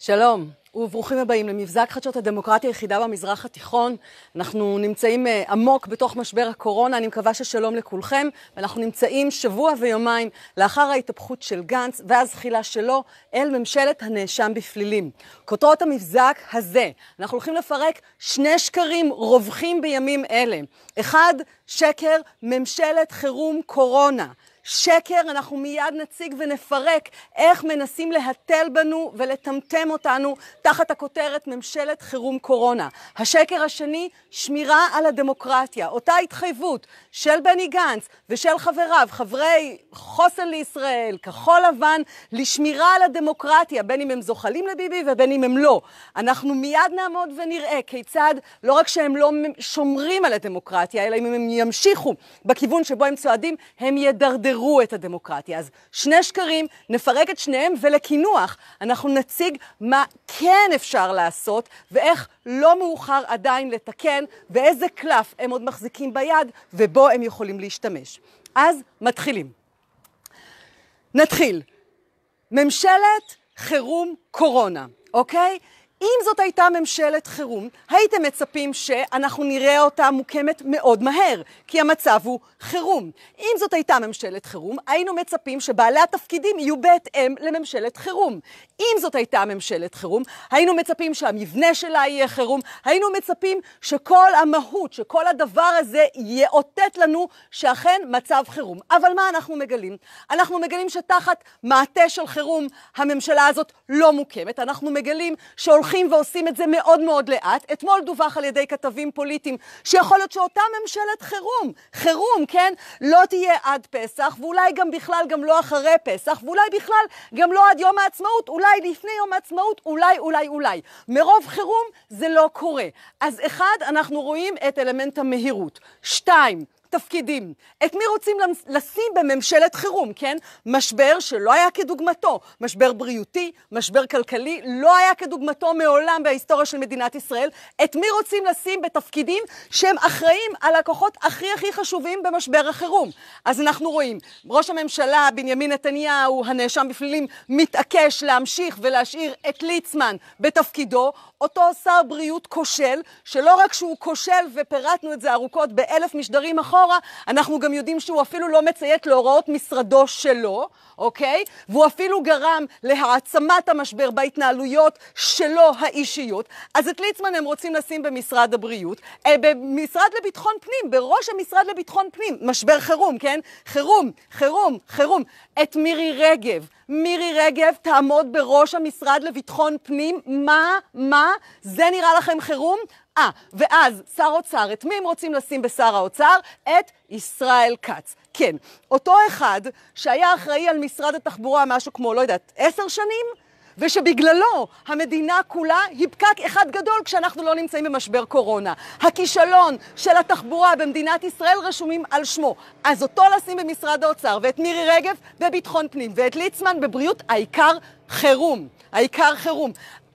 שלום וברוכים הבאים למבזק חדשות הדמוקרטיה היחידה במזרח התיכון. אנחנו נמצאים אה, עמוק בתוך משבר הקורונה, אני מקווה ששלום לכולכם. אנחנו נמצאים שבוע ויומיים לאחר ההתהפכות של גנץ והזחילה שלו אל ממשלת הנאשם בפלילים. כותרות המבזק הזה, אנחנו הולכים לפרק שני שקרים רווחים בימים אלה. אחד, שקר ממשלת חירום קורונה. שקר, אנחנו מיד נציג ונפרק איך מנסים להתל בנו ולטמטם אותנו תחת הכותרת ממשלת חירום קורונה. השקר השני, שמירה על הדמוקרטיה. אותה התחייבות של בני גנץ ושל חבריו, חברי חוסן לישראל, כחול לבן, לשמירה על הדמוקרטיה, בין אם הם זוחלים לביבי ובין אם הם לא. אנחנו מיד נעמוד ונראה כיצד לא רק שהם לא שומרים על הדמוקרטיה, אלא אם הם ימשיכו בכיוון שבו הם צועדים, הם ידרדרו. יערערו את הדמוקרטיה. אז שני שקרים, נפרק את שניהם ולקינוח. אנחנו נציג מה כן אפשר לעשות ואיך לא מאוחר עדיין לתקן ואיזה קלף הם עוד מחזיקים ביד ובו הם יכולים להשתמש. אז מתחילים. נתחיל. ממשלת חירום קורונה, אוקיי? אם זאת הייתה ממשלת חירום, הייתם מצפים שאנחנו נראה אותה מוקמת מאוד מהר, כי המצב הוא חירום. אם זאת הייתה ממשלת חירום, היינו מצפים שבעלי התפקידים יהיו בהתאם לממשלת חירום. אם זאת הייתה ממשלת חירום, היינו מצפים שהמבנה שלה יהיה חירום, היינו מצפים שכל המהות, שכל הדבר הזה יאותת לנו שאכן מצב חירום. אבל מה אנחנו מגלים? אנחנו מגלים שתחת מעטה של חירום הממשלה הזאת לא מוקמת. אנחנו מגלים שהולכים... הולכים ועושים את זה מאוד מאוד לאט. אתמול דווח על ידי כתבים פוליטיים שיכול להיות שאותה ממשלת חירום, חירום, כן, לא תהיה עד פסח, ואולי גם בכלל גם לא אחרי פסח, ואולי בכלל גם לא עד יום העצמאות, אולי לפני יום העצמאות, אולי, אולי, אולי. מרוב חירום זה לא קורה. אז אחד, אנחנו רואים את אלמנט המהירות. שתיים, תפקידים. את מי רוצים לשים בממשלת חירום, כן? משבר שלא היה כדוגמתו, משבר בריאותי, משבר כלכלי, לא היה כדוגמתו מעולם בהיסטוריה של מדינת ישראל. את מי רוצים לשים בתפקידים שהם אחראים על הכוחות הכי הכי חשובים במשבר החירום? אז אנחנו רואים, ראש הממשלה בנימין נתניהו, הנאשם בפלילים, מתעקש להמשיך ולהשאיר את ליצמן בתפקידו, אותו שר בריאות כושל, שלא רק שהוא כושל, ופירטנו את זה ארוכות באלף משדרים אחרות, אחורה, אנחנו גם יודעים שהוא אפילו לא מציית להוראות משרדו שלו, אוקיי? והוא אפילו גרם להעצמת המשבר בהתנהלויות שלו האישיות. אז את ליצמן הם רוצים לשים במשרד הבריאות, אה, במשרד לביטחון פנים, בראש המשרד לביטחון פנים, משבר חירום, כן? חירום, חירום, חירום. את מירי רגב. מירי רגב תעמוד בראש המשרד לביטחון פנים, מה, מה, זה נראה לכם חירום? אה, ואז שר אוצר, את מי הם רוצים לשים בשר האוצר? את ישראל כץ. כן, אותו אחד שהיה אחראי על משרד התחבורה משהו כמו, לא יודעת, עשר שנים? ושבגללו המדינה כולה היא פקק אחד גדול כשאנחנו לא נמצאים במשבר קורונה. הכישלון של התחבורה במדינת ישראל רשומים על שמו. אז אותו לשים במשרד האוצר, ואת מירי רגב בביטחון פנים, ואת ליצמן בבריאות, העיקר חירום. העיקר חירום.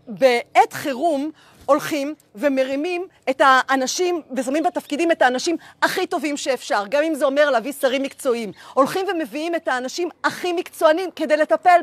בעת חירום הולכים ומרימים את האנשים ושמים בתפקידים את האנשים הכי טובים שאפשר, גם אם זה אומר להביא שרים מקצועיים. הולכים ומביאים את האנשים הכי מקצוענים כדי לטפל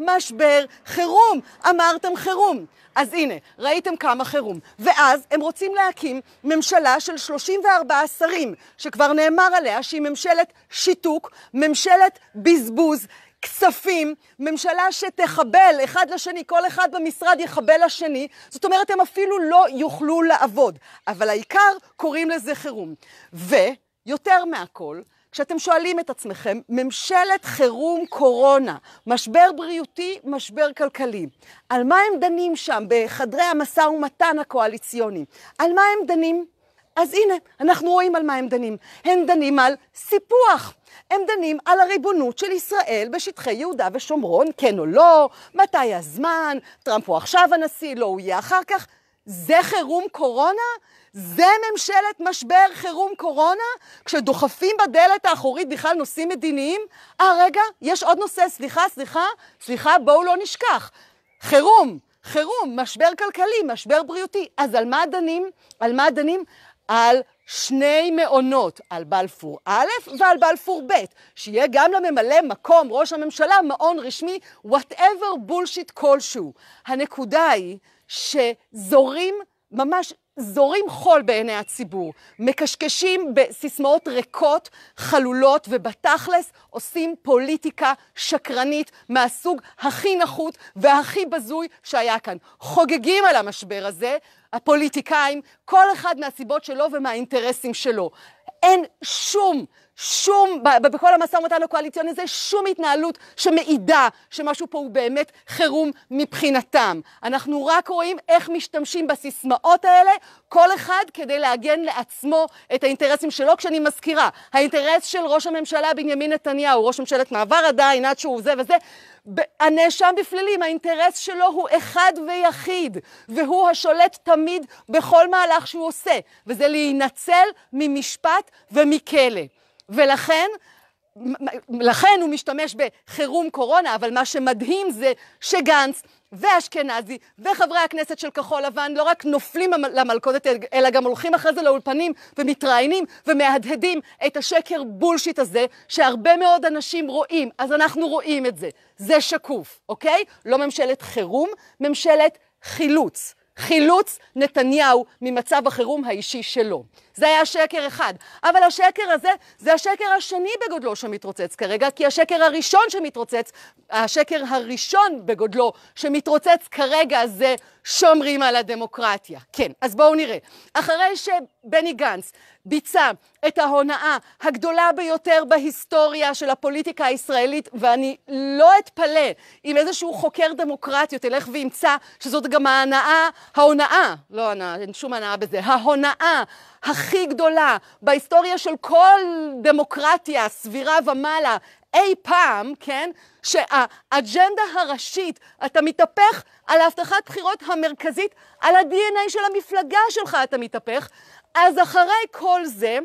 במשבר חירום. אמרתם חירום. אז הנה, ראיתם כמה חירום. ואז הם רוצים להקים ממשלה של 34 שרים, שכבר נאמר עליה שהיא ממשלת שיתוק, ממשלת בזבוז. כספים, ממשלה שתחבל אחד לשני, כל אחד במשרד יחבל לשני, זאת אומרת הם אפילו לא יוכלו לעבוד, אבל העיקר קוראים לזה חירום. ויותר מהכל, כשאתם שואלים את עצמכם, ממשלת חירום קורונה, משבר בריאותי, משבר כלכלי, על מה הם דנים שם בחדרי המשא ומתן הקואליציוני? על מה הם דנים? אז הנה, אנחנו רואים על מה הם דנים. הם דנים על סיפוח. הם דנים על הריבונות של ישראל בשטחי יהודה ושומרון, כן או לא, מתי הזמן, טראמפ הוא עכשיו הנשיא, לא, הוא יהיה אחר כך. זה חירום קורונה? זה ממשלת משבר חירום קורונה? כשדוחפים בדלת האחורית בכלל נושאים מדיניים? אה, רגע, יש עוד נושא, סליחה, סליחה, סליחה, בואו לא נשכח. חירום, חירום, משבר כלכלי, משבר בריאותי. אז על מה דנים? על מה דנים? על שני מעונות, על בלפור א' ועל בלפור ב', שיהיה גם לממלא מקום ראש הממשלה מעון רשמי, whatever bullshit כלשהו. הנקודה היא שזורים ממש זורים חול בעיני הציבור, מקשקשים בסיסמאות ריקות, חלולות, ובתכלס עושים פוליטיקה שקרנית מהסוג הכי נחות והכי בזוי שהיה כאן. חוגגים על המשבר הזה, הפוליטיקאים, כל אחד מהסיבות שלו ומהאינטרסים שלו. אין שום שום, בכל המשא ומתן הקואליציוני הזה, שום התנהלות שמעידה שמשהו פה הוא באמת חירום מבחינתם. אנחנו רק רואים איך משתמשים בסיסמאות האלה, כל אחד כדי להגן לעצמו את האינטרסים שלו, כשאני מזכירה, האינטרס של ראש הממשלה בנימין נתניהו, ראש ממשלת מעבר עדיין, עד שהוא זה וזה, הנאשם בפלילים, האינטרס שלו הוא אחד ויחיד, והוא השולט תמיד בכל מהלך שהוא עושה, וזה להינצל ממשפט ומכלא. ולכן לכן הוא משתמש בחירום קורונה, אבל מה שמדהים זה שגנץ ואשכנזי וחברי הכנסת של כחול לבן לא רק נופלים למלכודת, אלא גם הולכים אחרי זה לאולפנים ומתראיינים ומהדהדים את השקר בולשיט הזה שהרבה מאוד אנשים רואים. אז אנחנו רואים את זה. זה שקוף, אוקיי? לא ממשלת חירום, ממשלת חילוץ. חילוץ נתניהו ממצב החירום האישי שלו. זה היה שקר אחד. אבל השקר הזה, זה השקר השני בגודלו שמתרוצץ כרגע, כי השקר הראשון שמתרוצץ, השקר הראשון בגודלו שמתרוצץ כרגע זה שומרים על הדמוקרטיה. כן, אז בואו נראה. אחרי שבני גנץ ביצע את ההונאה הגדולה ביותר בהיסטוריה של הפוליטיקה הישראלית, ואני לא אתפלא אם איזשהו חוקר דמוקרטיות ילך וימצא שזאת גם ההנאה, ההונאה, לא הנאה, אין שום הנאה בזה, ההונאה הכי גדולה בהיסטוריה של כל דמוקרטיה סבירה ומעלה אי פעם, כן, שהאג'נדה הראשית, אתה מתהפך על ההבטחת בחירות המרכזית, על ה-DNA של המפלגה שלך אתה מתהפך, אז אחרי כל זה,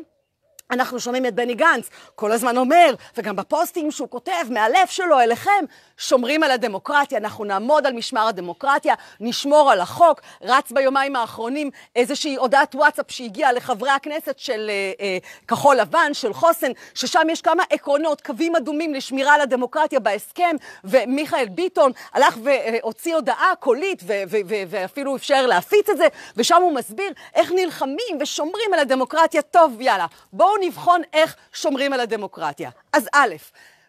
אנחנו שומעים את בני גנץ, כל הזמן אומר, וגם בפוסטים שהוא כותב, מהלב שלו אליכם, שומרים על הדמוקרטיה, אנחנו נעמוד על משמר הדמוקרטיה, נשמור על החוק. רץ ביומיים האחרונים איזושהי הודעת וואטסאפ שהגיעה לחברי הכנסת של אה, אה, כחול לבן, של חוסן, ששם יש כמה עקרונות, קווים אדומים לשמירה על הדמוקרטיה בהסכם, ומיכאל ביטון הלך והוציא הודעה קולית, ואפילו אפשר להפיץ את זה, ושם הוא מסביר איך נלחמים ושומרים על הדמוקרטיה. טוב, יאללה, בואו נבחון איך שומרים על הדמוקרטיה. אז א',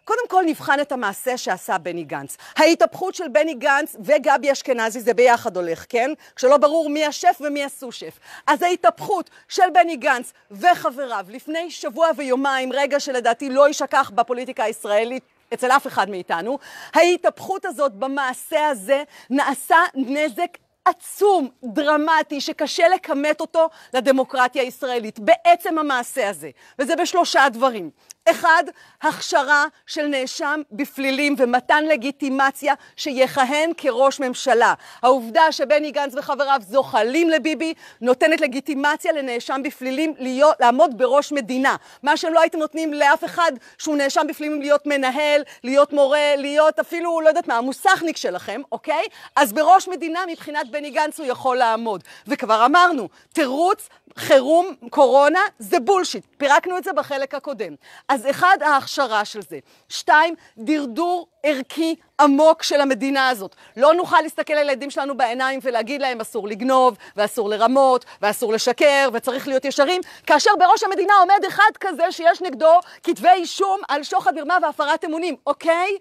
קודם כל נבחן את המעשה שעשה בני גנץ. ההתהפכות של בני גנץ וגבי אשכנזי זה ביחד הולך, כן? כשלא ברור מי השף ומי הסו-שף. אז ההתהפכות של בני גנץ וחבריו לפני שבוע ויומיים, רגע שלדעתי לא יישכח בפוליטיקה הישראלית, אצל אף אחד מאיתנו, ההתהפכות הזאת במעשה הזה נעשה נזק עצום, דרמטי, שקשה לכמת אותו לדמוקרטיה הישראלית, בעצם המעשה הזה. וזה בשלושה דברים. אחד, הכשרה של נאשם בפלילים ומתן לגיטימציה שיכהן כראש ממשלה. העובדה שבני גנץ וחבריו זוחלים לביבי נותנת לגיטימציה לנאשם בפלילים להיות, לעמוד בראש מדינה. מה שלא הייתם נותנים לאף אחד שהוא נאשם בפלילים להיות מנהל, להיות מורה, להיות אפילו, לא יודעת מה, המוסכניק שלכם, אוקיי? אז בראש מדינה מבחינת בני גנץ הוא יכול לעמוד. וכבר אמרנו, תירוץ חירום קורונה זה בולשיט. פירקנו את זה בחלק הקודם. אז אחד, ההכשרה של זה. שתיים, דרדור ערכי עמוק של המדינה הזאת. לא נוכל להסתכל על הילדים שלנו בעיניים ולהגיד להם אסור לגנוב, ואסור לרמות, ואסור לשקר, וצריך להיות ישרים, כאשר בראש המדינה עומד אחד כזה שיש נגדו כתבי אישום על שוחד, מרמה והפרת אמונים, אוקיי?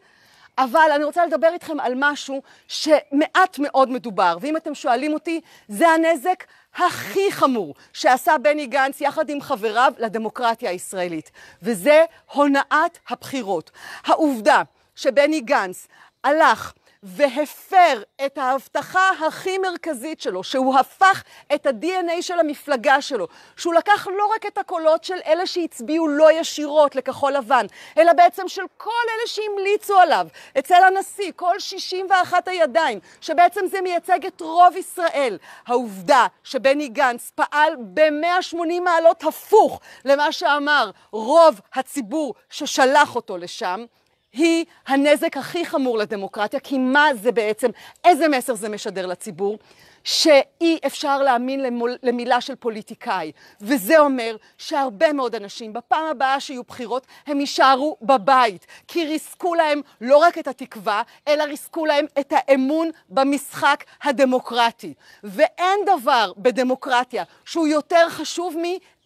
אבל אני רוצה לדבר איתכם על משהו שמעט מאוד מדובר, ואם אתם שואלים אותי, זה הנזק הכי חמור שעשה בני גנץ יחד עם חבריו לדמוקרטיה הישראלית, וזה הונאת הבחירות. העובדה שבני גנץ הלך והפר את ההבטחה הכי מרכזית שלו, שהוא הפך את ה-DNA של המפלגה שלו, שהוא לקח לא רק את הקולות של אלה שהצביעו לא ישירות לכחול לבן, אלא בעצם של כל אלה שהמליצו עליו, אצל הנשיא, כל 61 הידיים, שבעצם זה מייצג את רוב ישראל. העובדה שבני גנץ פעל ב-180 מעלות הפוך למה שאמר רוב הציבור ששלח אותו לשם, היא הנזק הכי חמור לדמוקרטיה, כי מה זה בעצם, איזה מסר זה משדר לציבור? שאי אפשר להאמין למול, למילה של פוליטיקאי, וזה אומר שהרבה מאוד אנשים בפעם הבאה שיהיו בחירות הם יישארו בבית, כי ריסקו להם לא רק את התקווה, אלא ריסקו להם את האמון במשחק הדמוקרטי. ואין דבר בדמוקרטיה שהוא יותר חשוב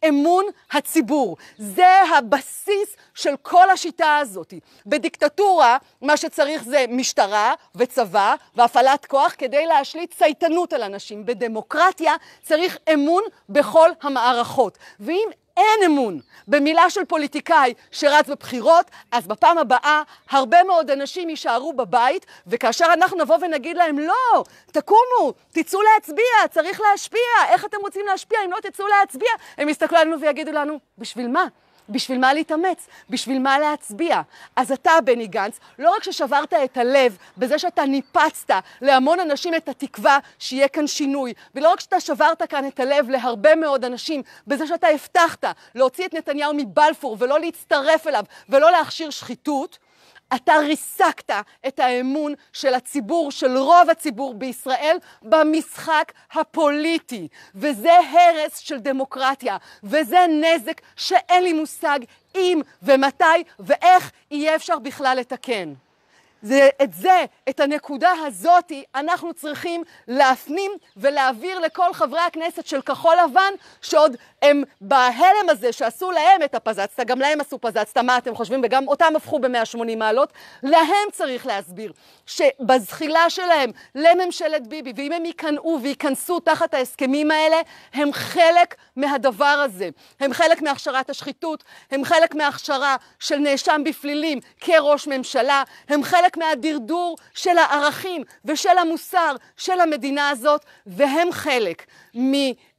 אמון הציבור. זה הבסיס של כל השיטה הזאת. בדיקטטורה, מה שצריך זה משטרה וצבא והפעלת כוח כדי להשליט צייתנות על אנשים. בדמוקרטיה צריך אמון בכל המערכות. ואם אין אמון במילה של פוליטיקאי שרץ בבחירות, אז בפעם הבאה הרבה מאוד אנשים יישארו בבית, וכאשר אנחנו נבוא ונגיד להם, לא, תקומו, תצאו להצביע, צריך להשפיע, איך אתם רוצים להשפיע אם לא תצאו להצביע? הם יסתכלו עלינו ויגידו לנו, בשביל מה? בשביל מה להתאמץ? בשביל מה להצביע? אז אתה, בני גנץ, לא רק ששברת את הלב בזה שאתה ניפצת להמון אנשים את התקווה שיהיה כאן שינוי, ולא רק שאתה שברת כאן את הלב להרבה מאוד אנשים בזה שאתה הבטחת להוציא את נתניהו מבלפור ולא להצטרף אליו ולא להכשיר שחיתות, אתה ריסקת את האמון של הציבור, של רוב הציבור בישראל, במשחק הפוליטי. וזה הרס של דמוקרטיה, וזה נזק שאין לי מושג אם ומתי ואיך יהיה אפשר בכלל לתקן. זה, את זה, את הנקודה הזאת, אנחנו צריכים להפנים ולהעביר לכל חברי הכנסת של כחול לבן, שעוד הם בהלם הזה שעשו להם את הפזצתא, גם להם עשו פזצתא, מה אתם חושבים? וגם אותם הפכו ב-180 מעלות. להם צריך להסביר שבזחילה שלהם לממשלת ביבי, ואם הם ייכנעו וייכנסו תחת ההסכמים האלה, הם חלק מהדבר הזה. הם חלק מהכשרת השחיתות, הם חלק מהכשרה של נאשם בפלילים כראש ממשלה, הם חלק מהדרדור של הערכים ושל המוסר של המדינה הזאת, והם חלק מ...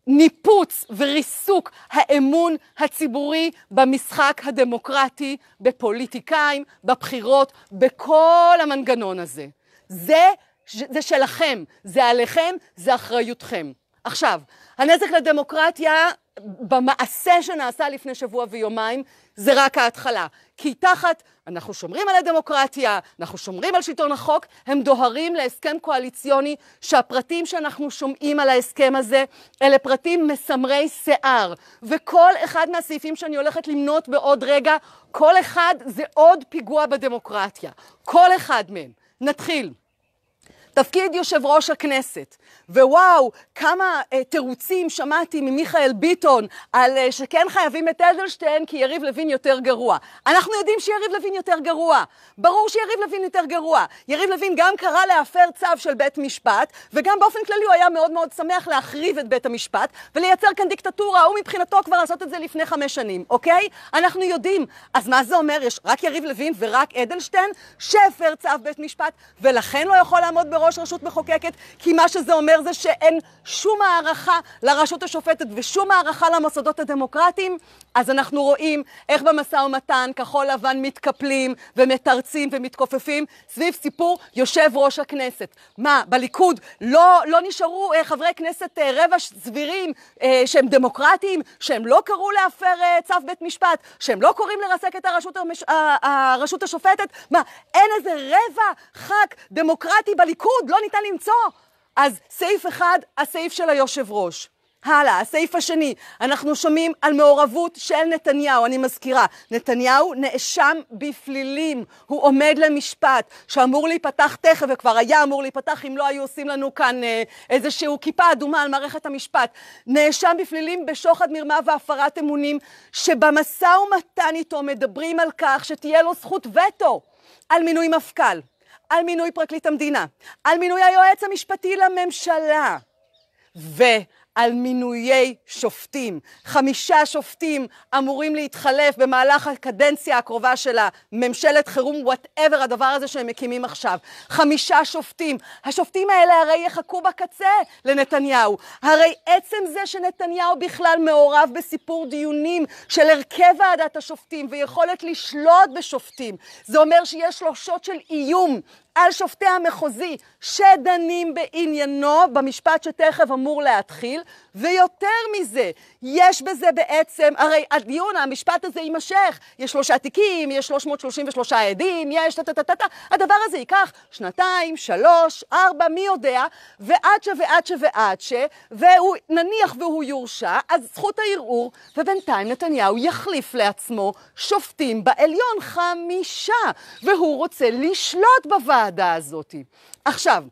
ניפוץ וריסוק האמון הציבורי במשחק הדמוקרטי, בפוליטיקאים, בבחירות, בכל המנגנון הזה. זה, זה שלכם, זה עליכם, זה אחריותכם. עכשיו, הנזק לדמוקרטיה במעשה שנעשה לפני שבוע ויומיים, זה רק ההתחלה. כי תחת, אנחנו שומרים על הדמוקרטיה, אנחנו שומרים על שלטון החוק, הם דוהרים להסכם קואליציוני שהפרטים שאנחנו שומעים על ההסכם הזה, אלה פרטים מסמרי שיער. וכל אחד מהסעיפים שאני הולכת למנות בעוד רגע, כל אחד זה עוד פיגוע בדמוקרטיה. כל אחד מהם. נתחיל. תפקיד יושב ראש הכנסת. ווואו, כמה uh, תירוצים שמעתי ממיכאל ביטון על uh, שכן חייבים את אדלשטיין כי יריב לוין יותר גרוע. אנחנו יודעים שיריב לוין יותר גרוע. ברור שיריב לוין יותר גרוע. יריב לוין גם קרא להפר צו של בית משפט, וגם באופן כללי הוא היה מאוד מאוד שמח להחריב את בית המשפט ולייצר כאן דיקטטורה, הוא מבחינתו כבר לעשות את זה לפני חמש שנים, אוקיי? אנחנו יודעים. אז מה זה אומר? יש רק יריב לוין ורק אדלשטיין? שהפר צו בית משפט, ולכן לא יכול לעמוד בראש... ראש רשות מחוקקת, כי מה שזה אומר זה שאין שום הערכה לרשות השופטת ושום הערכה למוסדות הדמוקרטיים, אז אנחנו רואים איך במשא ומתן כחול לבן מתקפלים ומתרצים ומתכופפים סביב סיפור יושב ראש הכנסת. מה, בליכוד לא, לא נשארו אה, חברי כנסת אה, רבע סבירים אה, שהם דמוקרטיים, שהם לא קראו להפר אה, צו בית משפט, שהם לא קוראים לרסק את הרשות, המש... אה, אה, הרשות השופטת? מה, אין איזה רבע ח"כ דמוקרטי בליכוד אבוד, לא ניתן למצוא. אז סעיף אחד, הסעיף של היושב ראש. הלאה, הסעיף השני, אנחנו שומעים על מעורבות של נתניהו, אני מזכירה, נתניהו נאשם בפלילים, הוא עומד למשפט שאמור להיפתח תכף, וכבר היה אמור להיפתח אם לא היו עושים לנו כאן אה, איזשהו כיפה אדומה על מערכת המשפט, נאשם בפלילים בשוחד מרמה והפרת אמונים, שבמשא ומתן איתו מדברים על כך שתהיה לו זכות וטו על מינוי מפכ"ל. על מינוי פרקליט המדינה, על מינוי היועץ המשפטי לממשלה, ו... על מינויי שופטים. חמישה שופטים אמורים להתחלף במהלך הקדנציה הקרובה של הממשלת חירום, וואטאבר הדבר הזה שהם מקימים עכשיו. חמישה שופטים. השופטים האלה הרי יחכו בקצה לנתניהו. הרי עצם זה שנתניהו בכלל מעורב בסיפור דיונים של הרכב ועדת השופטים ויכולת לשלוט בשופטים, זה אומר שיש לו שוט של איום על שופטי המחוזי שדנים בעניינו במשפט שתכף אמור להתחיל, ויותר מזה, יש בזה בעצם, הרי הדיון, המשפט הזה יימשך, יש שלושה תיקים, יש 333 עדים, יש טה-טה-טה-טה, הדבר הזה ייקח שנתיים, שלוש, ארבע, מי יודע, ועד ש... ועד ש... ועד ש... והוא, נניח והוא יורשע, אז זכות הערעור, ובינתיים נתניהו יחליף לעצמו שופטים בעליון חמישה, והוא רוצה לשלוט בוועדה. הוועדה הזאת. עכשיו,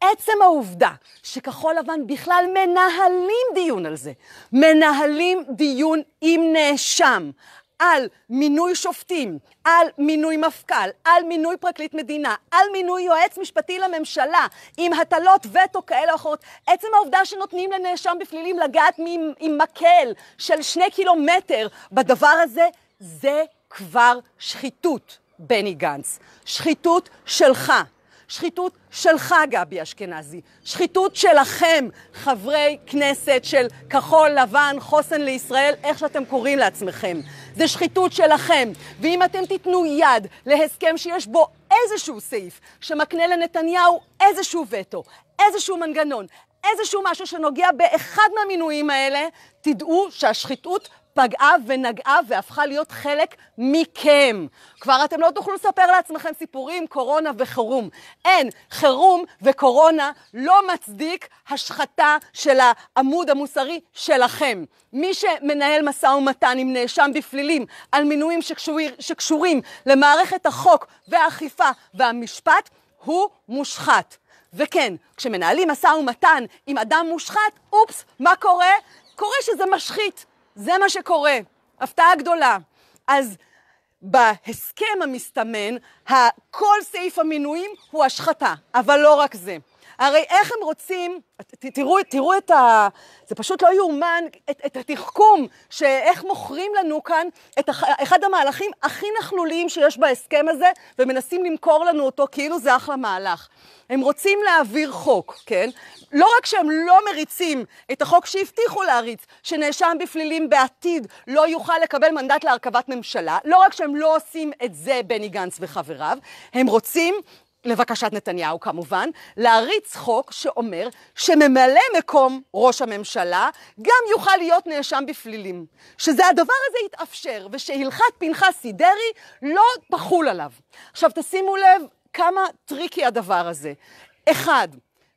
עצם העובדה שכחול לבן בכלל מנהלים דיון על זה, מנהלים דיון עם נאשם על מינוי שופטים, על מינוי מפכ"ל, על מינוי פרקליט מדינה, על מינוי יועץ משפטי לממשלה, עם הטלות וטו כאלה או אחרות. עצם העובדה שנותנים לנאשם בפלילים לגעת עם, עם מקל של שני קילומטר בדבר הזה, זה כבר שחיתות. בני גנץ. שחיתות שלך. שחיתות שלך, גבי אשכנזי. שחיתות שלכם, חברי כנסת של כחול לבן, חוסן לישראל, איך שאתם קוראים לעצמכם. זה שחיתות שלכם. ואם אתם תיתנו יד להסכם שיש בו איזשהו סעיף שמקנה לנתניהו איזשהו וטו, איזשהו מנגנון, איזשהו משהו שנוגע באחד מהמינויים האלה, תדעו שהשחיתות פגעה ונגעה והפכה להיות חלק מכם. כבר אתם לא תוכלו לספר לעצמכם סיפורים, קורונה וחירום. אין, חירום וקורונה לא מצדיק השחתה של העמוד המוסרי שלכם. מי שמנהל משא ומתן עם נאשם בפלילים על מינויים שקשור, שקשורים למערכת החוק והאכיפה והמשפט, הוא מושחת. וכן, כשמנהלים משא ומתן עם אדם מושחת, אופס, מה קורה? קורה שזה משחית. זה מה שקורה, הפתעה גדולה. אז בהסכם המסתמן, כל סעיף המינויים הוא השחתה, אבל לא רק זה. הרי איך הם רוצים, ת, תראו, תראו את ה... זה פשוט לא יאומן, את, את התחכום, שאיך מוכרים לנו כאן את הח, אחד המהלכים הכי נכלוליים שיש בהסכם הזה, ומנסים למכור לנו אותו כאילו זה אחלה מהלך. הם רוצים להעביר חוק, כן? לא רק שהם לא מריצים את החוק שהבטיחו להריץ, שנאשם בפלילים בעתיד לא יוכל לקבל מנדט להרכבת ממשלה, לא רק שהם לא עושים את זה, בני גנץ וחבריו, הם רוצים לבקשת נתניהו כמובן, להריץ חוק שאומר שממלא מקום ראש הממשלה גם יוכל להיות נאשם בפלילים. שזה הדבר הזה יתאפשר, ושהלכת פנחסי דרעי לא תחול עליו. עכשיו תשימו לב כמה טריקי הדבר הזה. אחד,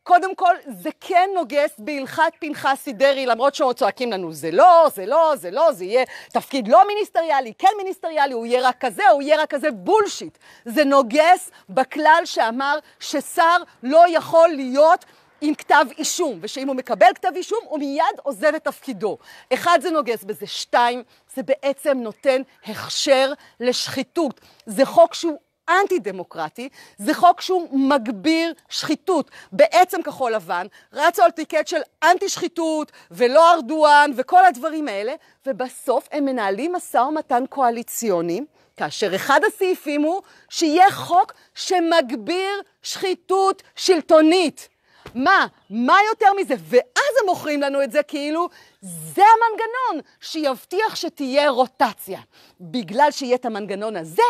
קודם כל, זה כן נוגס בהלכת פנחסי דרעי, למרות שעוד צועקים לנו, זה לא, זה לא, זה לא, זה יהיה תפקיד לא מיניסטריאלי, כן מיניסטריאלי, הוא יהיה רק כזה, הוא יהיה רק כזה, בולשיט. זה נוגס בכלל שאמר ששר לא יכול להיות עם כתב אישום, ושאם הוא מקבל כתב אישום, הוא מיד עוזב את תפקידו. אחד, זה נוגס בזה. שתיים, זה בעצם נותן הכשר לשחיתות. זה חוק שהוא אנטי-דמוקרטי, זה חוק שהוא מגביר שחיתות. בעצם כחול לבן רצו על טיקט של אנטי-שחיתות ולא ארדואן וכל הדברים האלה, ובסוף הם מנהלים משא ומתן קואליציוני. כאשר אחד הסעיפים הוא שיהיה חוק שמגביר שחיתות שלטונית. מה? מה יותר מזה? ואז הם מוכרים לנו את זה כאילו זה המנגנון שיבטיח שתהיה רוטציה. בגלל שיהיה את המנגנון הזה,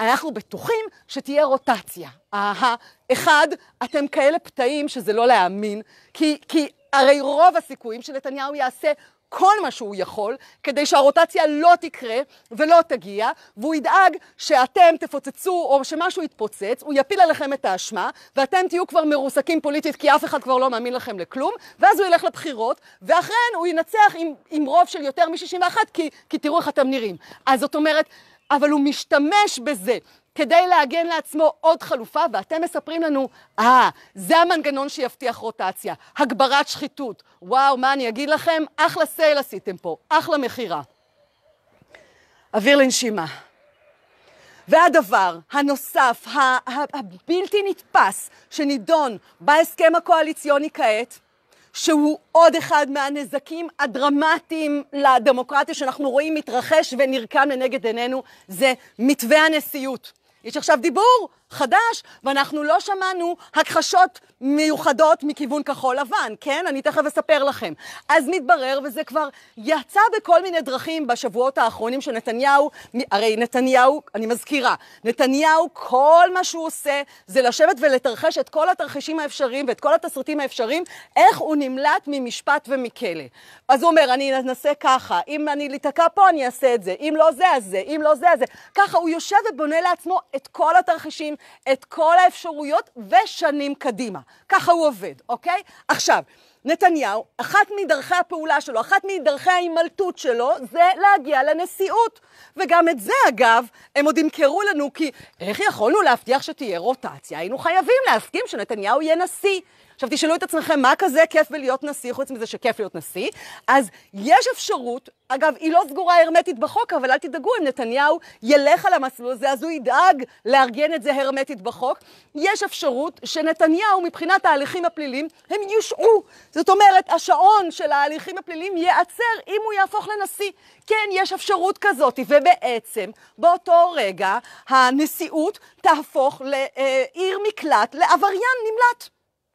אנחנו בטוחים שתהיה רוטציה. אהה, אחד, אתם כאלה פתאים שזה לא להאמין, כי, כי הרי רוב הסיכויים שנתניהו יעשה כל מה שהוא יכול, כדי שהרוטציה לא תקרה ולא תגיע, והוא ידאג שאתם תפוצצו או שמשהו יתפוצץ, הוא יפיל עליכם את האשמה, ואתם תהיו כבר מרוסקים פוליטית כי אף אחד כבר לא מאמין לכם לכלום, ואז הוא ילך לבחירות, ואכן הוא ינצח עם, עם רוב של יותר מ-61, כי, כי תראו איך אתם נראים. אז זאת אומרת, אבל הוא משתמש בזה כדי להגן לעצמו עוד חלופה, ואתם מספרים לנו, אה, ah, זה המנגנון שיבטיח רוטציה, הגברת שחיתות. וואו, מה אני אגיד לכם? אחלה סייל עשיתם פה, אחלה מכירה. אוויר לנשימה. והדבר הנוסף, הבלתי נתפס, שנידון בהסכם הקואליציוני כעת, שהוא עוד אחד מהנזקים הדרמטיים לדמוקרטיה שאנחנו רואים מתרחש ונרקם לנגד עינינו, זה מתווה הנשיאות. יש עכשיו דיבור, חדש, ואנחנו לא שמענו הכחשות מיוחדות מכיוון כחול לבן, כן? אני תכף אספר לכם. אז מתברר, וזה כבר יצא בכל מיני דרכים בשבועות האחרונים שנתניהו, הרי נתניהו, אני מזכירה, נתניהו, כל מה שהוא עושה זה לשבת ולתרחש את כל התרחישים האפשריים ואת כל התסריטים האפשריים, איך הוא נמלט ממשפט ומכלא. אז הוא אומר, אני אנסה ככה, אם אני להיתקע פה, אני אעשה את זה, אם לא זה, אז זה, אם לא זה, אז זה. ככה הוא יושב ובונה לעצמו את כל התרחישים, את כל האפשרויות ושנים קדימה. ככה הוא עובד, אוקיי? עכשיו, נתניהו, אחת מדרכי הפעולה שלו, אחת מדרכי ההימלטות שלו, זה להגיע לנשיאות. וגם את זה, אגב, הם עוד ימכרו לנו, כי איך יכולנו להבטיח שתהיה רוטציה? היינו חייבים להסכים שנתניהו יהיה נשיא. עכשיו תשאלו את עצמכם, מה כזה כיף בלהיות נשיא, חוץ מזה שכיף להיות נשיא? אז יש אפשרות, אגב, היא לא סגורה הרמטית בחוק, אבל אל תדאגו, אם נתניהו ילך על המסלול הזה, אז הוא ידאג לארגן את זה הרמטית בחוק. יש אפשרות שנתניהו, מבחינת ההליכים הפליליים, הם יושעו. זאת אומרת, השעון של ההליכים הפליליים ייעצר אם הוא יהפוך לנשיא. כן, יש אפשרות כזאת, ובעצם באותו רגע הנשיאות תהפוך לעיר אה, מקלט לעבריין נמלט.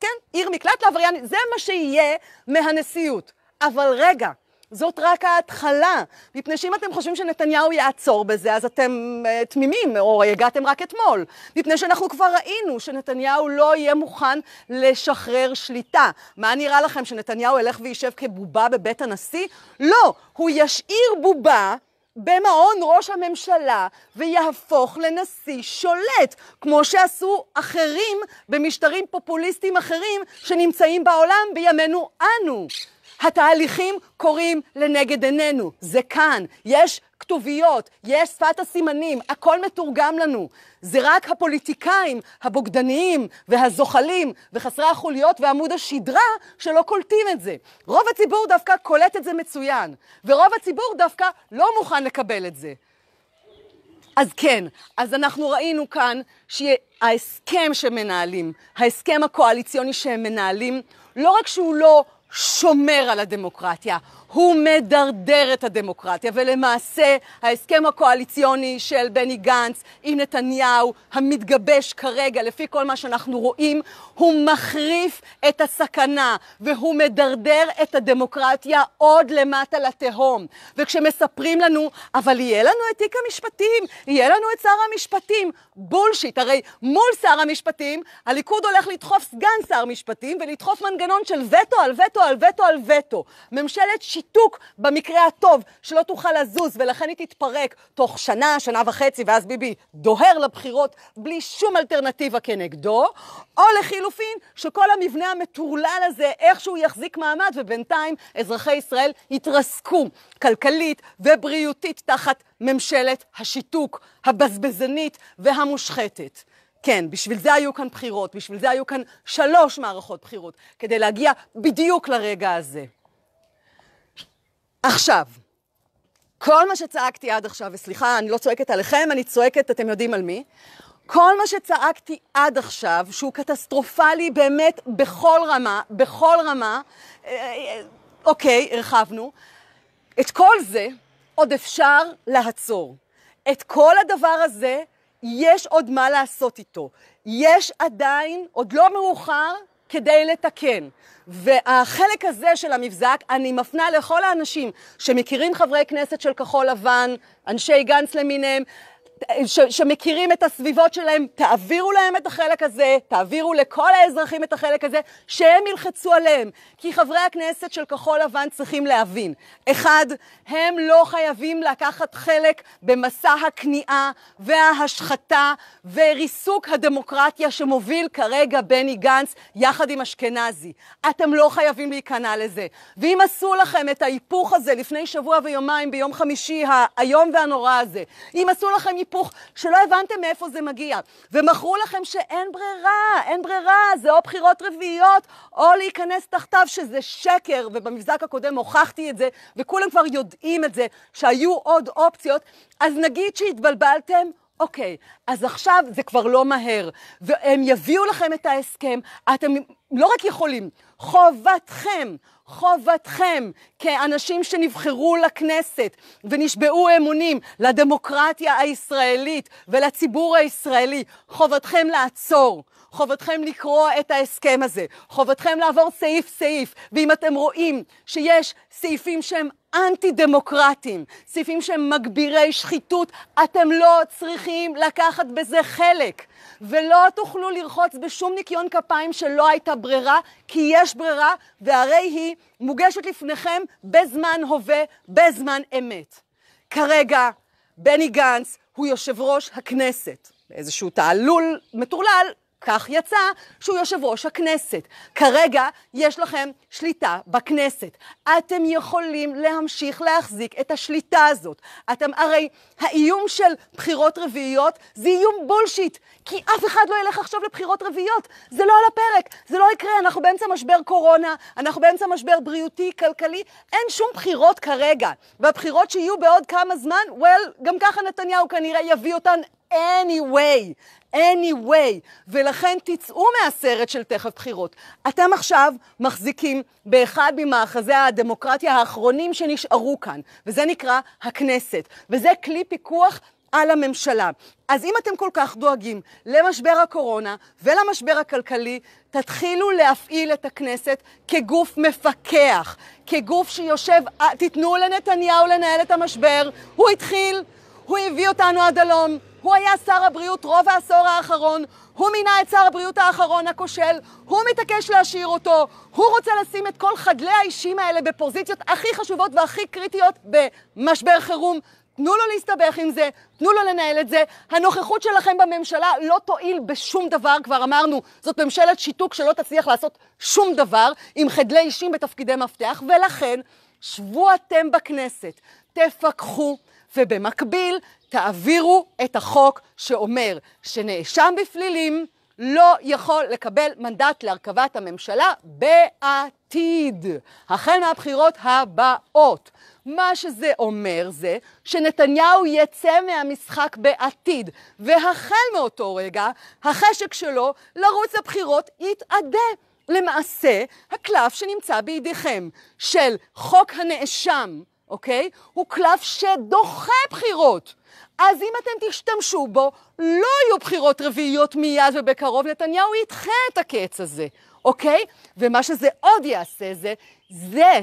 כן, עיר מקלט לעבריין, זה מה שיהיה מהנשיאות. אבל רגע, זאת רק ההתחלה, מפני שאם אתם חושבים שנתניהו יעצור בזה, אז אתם uh, תמימים, או הגעתם רק אתמול. מפני שאנחנו כבר ראינו שנתניהו לא יהיה מוכן לשחרר שליטה. מה נראה לכם, שנתניהו ילך וישב כבובה בבית הנשיא? לא, הוא ישאיר בובה במעון ראש הממשלה ויהפוך לנשיא שולט, כמו שעשו אחרים במשטרים פופוליסטיים אחרים שנמצאים בעולם בימינו אנו. התהליכים קורים לנגד עינינו, זה כאן, יש כתוביות, יש שפת הסימנים, הכל מתורגם לנו. זה רק הפוליטיקאים הבוגדניים והזוחלים וחסרי החוליות ועמוד השדרה שלא קולטים את זה. רוב הציבור דווקא קולט את זה מצוין, ורוב הציבור דווקא לא מוכן לקבל את זה. אז כן, אז אנחנו ראינו כאן שההסכם שמנהלים, ההסכם הקואליציוני שהם מנהלים, לא רק שהוא לא שומר על הדמוקרטיה, הוא מדרדר את הדמוקרטיה, ולמעשה ההסכם הקואליציוני של בני גנץ עם נתניהו, המתגבש כרגע, לפי כל מה שאנחנו רואים, הוא מחריף את הסכנה, והוא מדרדר את הדמוקרטיה עוד למטה לתהום. וכשמספרים לנו, אבל יהיה לנו את תיק המשפטים, יהיה לנו את שר המשפטים, בולשיט. הרי מול שר המשפטים, הליכוד הולך לדחוף סגן שר משפטים ולדחוף מנגנון של וטו על וטו על וטו על וטו. ממשלת שיתוק במקרה הטוב, שלא תוכל לזוז, ולכן היא תתפרק תוך שנה, שנה וחצי, ואז ביבי דוהר לבחירות בלי שום אלטרנטיבה כנגדו, או לחילופין, שכל המבנה המטורלל הזה איכשהו יחזיק מעמד, ובינתיים אזרחי ישראל יתרסקו כלכלית ובריאותית תחת ממשלת השיתוק, הבזבזנית והמושחתת. כן, בשביל זה היו כאן בחירות, בשביל זה היו כאן שלוש מערכות בחירות, כדי להגיע בדיוק לרגע הזה. עכשיו, כל מה שצעקתי עד עכשיו, וסליחה, אני לא צועקת עליכם, אני צועקת, אתם יודעים על מי, כל מה שצעקתי עד עכשיו, שהוא קטסטרופלי באמת בכל רמה, בכל רמה, אה, אה, אה, אוקיי, הרחבנו, את כל זה עוד אפשר לעצור. את כל הדבר הזה יש עוד מה לעשות איתו. יש עדיין, עוד לא מאוחר, כדי לתקן. והחלק הזה של המבזק, אני מפנה לכל האנשים שמכירים חברי כנסת של כחול לבן, אנשי גנץ למיניהם, ש, שמכירים את הסביבות שלהם, תעבירו להם את החלק הזה, תעבירו לכל האזרחים את החלק הזה, שהם ילחצו עליהם. כי חברי הכנסת של כחול לבן צריכים להבין, אחד, הם לא חייבים לקחת חלק במסע הכניעה וההשחתה וריסוק הדמוקרטיה שמוביל כרגע בני גנץ יחד עם אשכנזי. אתם לא חייבים להיכנע לזה. ואם עשו לכם את ההיפוך הזה לפני שבוע ויומיים ביום חמישי האיום והנורא הזה, אם עשו לכם היפוך היפוך, שלא הבנתם מאיפה זה מגיע. ומכרו לכם שאין ברירה, אין ברירה, זה או בחירות רביעיות, או להיכנס תחתיו, שזה שקר, ובמבזק הקודם הוכחתי את זה, וכולם כבר יודעים את זה, שהיו עוד אופציות. אז נגיד שהתבלבלתם, אוקיי, אז עכשיו זה כבר לא מהר, והם יביאו לכם את ההסכם, אתם לא רק יכולים, חובתכם, חובתכם כאנשים שנבחרו לכנסת ונשבעו אמונים לדמוקרטיה הישראלית ולציבור הישראלי, חובתכם לעצור. חובתכם לקרוע את ההסכם הזה, חובתכם לעבור סעיף-סעיף, ואם אתם רואים שיש סעיפים שהם אנטי-דמוקרטיים, סעיפים שהם מגבירי שחיתות, אתם לא צריכים לקחת בזה חלק. ולא תוכלו לרחוץ בשום ניקיון כפיים שלא הייתה ברירה, כי יש ברירה, והרי היא מוגשת לפניכם בזמן הווה, בזמן אמת. כרגע, בני גנץ הוא יושב ראש הכנסת. איזשהו תעלול מטורלל, כך יצא שהוא יושב ראש הכנסת. כרגע יש לכם שליטה בכנסת. אתם יכולים להמשיך להחזיק את השליטה הזאת. אתם, הרי האיום של בחירות רביעיות זה איום בולשיט, כי אף אחד לא ילך עכשיו לבחירות רביעיות. זה לא על הפרק, זה לא יקרה. אנחנו באמצע משבר קורונה, אנחנו באמצע משבר בריאותי, כלכלי, אין שום בחירות כרגע. והבחירות שיהיו בעוד כמה זמן, well, גם ככה נתניהו כנראה יביא אותן any way, ולכן תצאו מהסרט של תכף בחירות. אתם עכשיו מחזיקים באחד ממאחזי הדמוקרטיה האחרונים שנשארו כאן, וזה נקרא הכנסת, וזה כלי פיקוח על הממשלה. אז אם אתם כל כך דואגים למשבר הקורונה ולמשבר הכלכלי, תתחילו להפעיל את הכנסת כגוף מפקח, כגוף שיושב, אה, תיתנו לנתניהו לנהל את המשבר, הוא התחיל, הוא הביא אותנו עד הלום, הוא היה שר הבריאות רוב העשור האחרון, הוא מינה את שר הבריאות האחרון הכושל, הוא מתעקש להשאיר אותו, הוא רוצה לשים את כל חדלי האישים האלה בפוזיציות הכי חשובות והכי קריטיות במשבר חירום. תנו לו להסתבך עם זה, תנו לו לנהל את זה. הנוכחות שלכם בממשלה לא תועיל בשום דבר, כבר אמרנו, זאת ממשלת שיתוק שלא תצליח לעשות שום דבר עם חדלי אישים בתפקידי מפתח, ולכן שבו אתם בכנסת, תפקחו. ובמקביל תעבירו את החוק שאומר שנאשם בפלילים לא יכול לקבל מנדט להרכבת הממשלה בעתיד, החל מהבחירות הבאות. מה שזה אומר זה שנתניהו יצא מהמשחק בעתיד, והחל מאותו רגע, החשק שלו לרוץ לבחירות יתאדה. למעשה, הקלף שנמצא בידיכם של חוק הנאשם אוקיי? הוא קלף שדוחה בחירות. אז אם אתם תשתמשו בו, לא יהיו בחירות רביעיות מיד ובקרוב, נתניהו ידחה את הקץ הזה, אוקיי? ומה שזה עוד יעשה זה, זה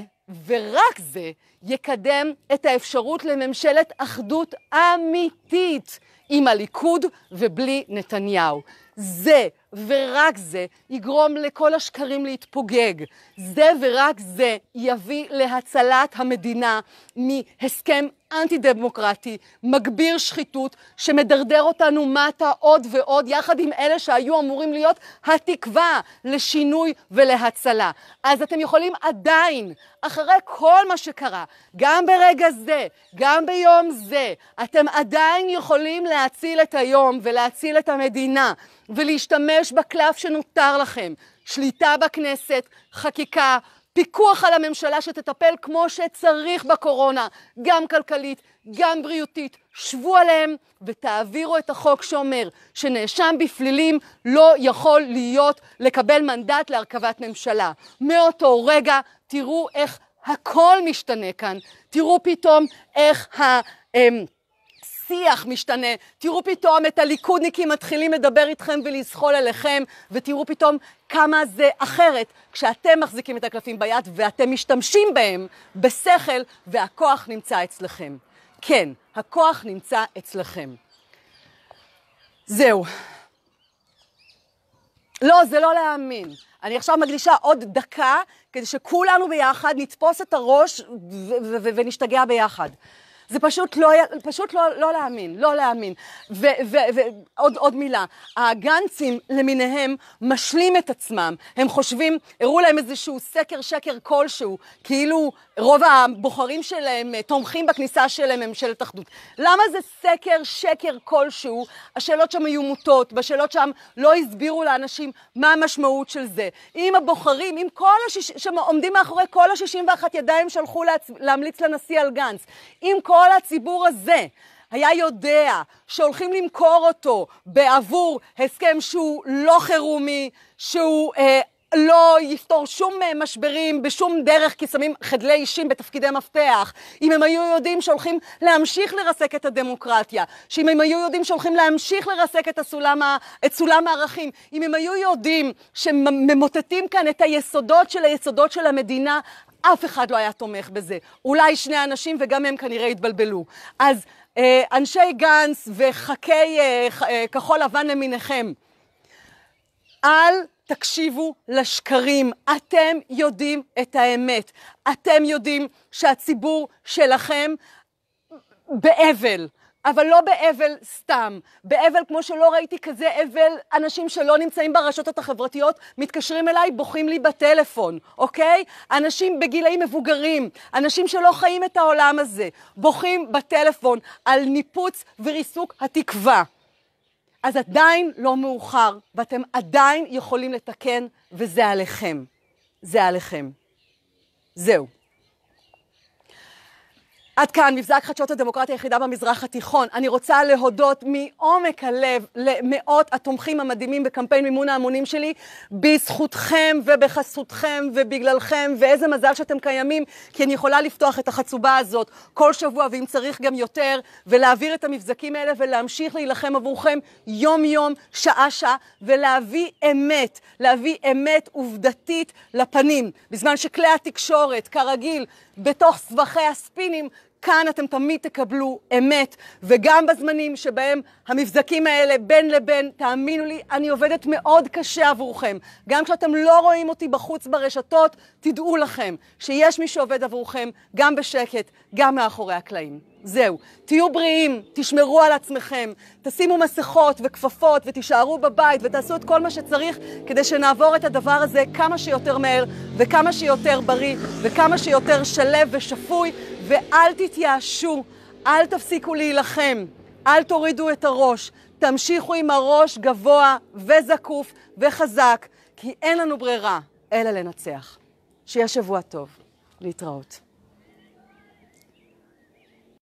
ורק זה יקדם את האפשרות לממשלת אחדות אמיתית עם הליכוד ובלי נתניהו. זה ורק זה יגרום לכל השקרים להתפוגג. זה ורק זה יביא להצלת המדינה מהסכם אנטי דמוקרטי, מגביר שחיתות, שמדרדר אותנו מטה עוד ועוד, יחד עם אלה שהיו אמורים להיות התקווה לשינוי ולהצלה. אז אתם יכולים עדיין, אחרי כל מה שקרה, גם ברגע זה, גם ביום זה, אתם עדיין יכולים להציל את היום ולהציל את המדינה ולהשתמש יש בקלף שנותר לכם, שליטה בכנסת, חקיקה, פיקוח על הממשלה שתטפל כמו שצריך בקורונה, גם כלכלית, גם בריאותית. שבו עליהם ותעבירו את החוק שאומר שנאשם בפלילים לא יכול להיות לקבל מנדט להרכבת ממשלה. מאותו רגע תראו איך הכל משתנה כאן. תראו פתאום איך ה... אמ, השיח משתנה. תראו פתאום את הליכודניקים מתחילים לדבר איתכם ולזחול עליכם, ותראו פתאום כמה זה אחרת כשאתם מחזיקים את הקלפים ביד ואתם משתמשים בהם בשכל, והכוח נמצא אצלכם. כן, הכוח נמצא אצלכם. זהו. לא, זה לא להאמין. אני עכשיו מקדישה עוד דקה כדי שכולנו ביחד נתפוס את הראש ונשתגע ביחד. זה פשוט לא, פשוט לא, לא להאמין, לא להאמין. ועוד מילה, הגנצים למיניהם משלים את עצמם. הם חושבים, הראו להם איזשהו סקר שקר כלשהו, כאילו רוב הבוחרים שלהם אה, תומכים בכניסה של ממשלת אחדות. למה זה סקר שקר כלשהו? השאלות שם היו מוטות, בשאלות שם לא הסבירו לאנשים מה המשמעות של זה. אם הבוחרים, אם כל השיש... שעומדים מאחורי כל ה-61 ידיים שהלכו להצ... להמליץ לנשיא על גנץ, אם כל כל הציבור הזה היה יודע שהולכים למכור אותו בעבור הסכם שהוא לא חירומי, שהוא אה, לא יפתור שום אה, משברים בשום דרך, כי שמים חדלי אישים בתפקידי מפתח. אם הם היו יודעים שהולכים להמשיך לרסק את הדמוקרטיה, שאם הם היו יודעים שהולכים להמשיך לרסק את, הסולם, את סולם הערכים, אם הם היו יודעים שממוטטים כאן את היסודות של היסודות של המדינה, אף אחד לא היה תומך בזה. אולי שני אנשים וגם הם כנראה התבלבלו. אז אה, אנשי גנץ וחכי אה, אה, כחול לבן למיניכם, אל תקשיבו לשקרים. אתם יודעים את האמת. אתם יודעים שהציבור שלכם באבל. אבל לא באבל סתם, באבל כמו שלא ראיתי כזה אבל, אנשים שלא נמצאים ברשתות החברתיות מתקשרים אליי, בוכים לי בטלפון, אוקיי? אנשים בגילאים מבוגרים, אנשים שלא חיים את העולם הזה, בוכים בטלפון על ניפוץ וריסוק התקווה. אז עדיין לא מאוחר, ואתם עדיין יכולים לתקן, וזה עליכם. זה עליכם. זהו. עד כאן מבזק חדשות הדמוקרטיה היחידה במזרח התיכון. אני רוצה להודות מעומק הלב למאות התומכים המדהימים בקמפיין מימון ההמונים שלי, בזכותכם ובחסותכם ובגללכם, ואיזה מזל שאתם קיימים, כי אני יכולה לפתוח את החצובה הזאת כל שבוע, ואם צריך גם יותר, ולהעביר את המבזקים האלה ולהמשיך להילחם עבורכם יום-יום, שעה-שעה, ולהביא אמת, להביא אמת עובדתית לפנים, בזמן שכלי התקשורת, כרגיל, בתוך סבכי הספינים, כאן אתם תמיד תקבלו אמת, וגם בזמנים שבהם המבזקים האלה בין לבין, תאמינו לי, אני עובדת מאוד קשה עבורכם. גם כשאתם לא רואים אותי בחוץ ברשתות, תדעו לכם שיש מי שעובד עבורכם גם בשקט, גם מאחורי הקלעים. זהו. תהיו בריאים, תשמרו על עצמכם, תשימו מסכות וכפפות ותישארו בבית ותעשו את כל מה שצריך כדי שנעבור את הדבר הזה כמה שיותר מהר וכמה שיותר בריא וכמה שיותר שלב ושפוי ואל תתייאשו, אל תפסיקו להילחם, אל תורידו את הראש, תמשיכו עם הראש גבוה וזקוף וחזק, כי אין לנו ברירה אלא לנצח. שיהיה שבוע טוב. להתראות.